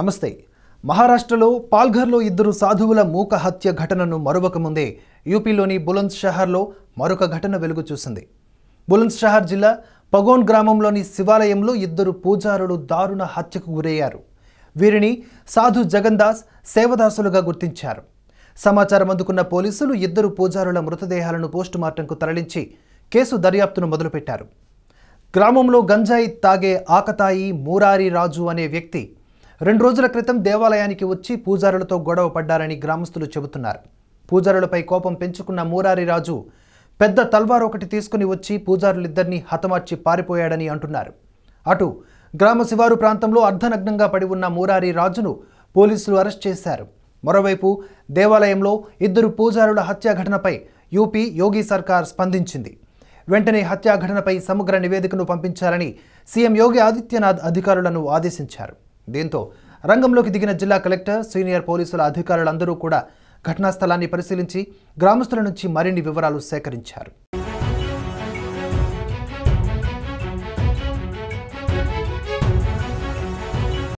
నమస్తే మహారాష్ట్రలో పాల్ఘర్లో ఇద్దరు సాధువుల మూక హత్య ఘటనను ముందే యూపీలోని బులంద్ షహర్లో మరొక ఘటన వెలుగు చూసింది బులంద్ షహర్ జిల్లా పగోన్ గ్రామంలోని శివాలయంలో ఇద్దరు పూజారులు దారుణ హత్యకు గురయ్యారు వీరిని సాధు జగన్దాస్ సేవదాసులుగా గుర్తించారు సమాచారం అందుకున్న పోలీసులు ఇద్దరు పూజారుల మృతదేహాలను పోస్టుమార్టంకు తరలించి కేసు దర్యాప్తును మొదలుపెట్టారు గ్రామంలో గంజాయి తాగే ఆకతాయి మూరారి రాజు అనే వ్యక్తి రెండు రోజుల క్రితం దేవాలయానికి వచ్చి పూజారులతో గొడవ పడ్డారని గ్రామస్తులు చెబుతున్నారు పూజారులపై కోపం పెంచుకున్న మూరారి రాజు పెద్ద తల్వార్ ఒకటి తీసుకుని వచ్చి పూజారులిద్దరినీ హతమార్చి పారిపోయాడని అంటున్నారు అటు గ్రామ శివారు ప్రాంతంలో అర్ధనగ్నంగా పడి ఉన్న మూరారి రాజును పోలీసులు అరెస్ట్ చేశారు మరోవైపు దేవాలయంలో ఇద్దరు పూజారుల హత్యా ఘటనపై యూపీ యోగి సర్కార్ స్పందించింది వెంటనే హత్యా ఘటనపై సమగ్ర నివేదికను పంపించాలని సీఎం యోగి ఆదిత్యనాథ్ అధికారులను ఆదేశించారు దీంతో రంగంలోకి దిగిన జిల్లా కలెక్టర్ సీనియర్ పోలీసుల అధికారులందరూ కూడా ఘటనా స్థలాన్ని పరిశీలించి గ్రామస్తుల నుంచి మరిన్ని వివరాలు సేకరించారు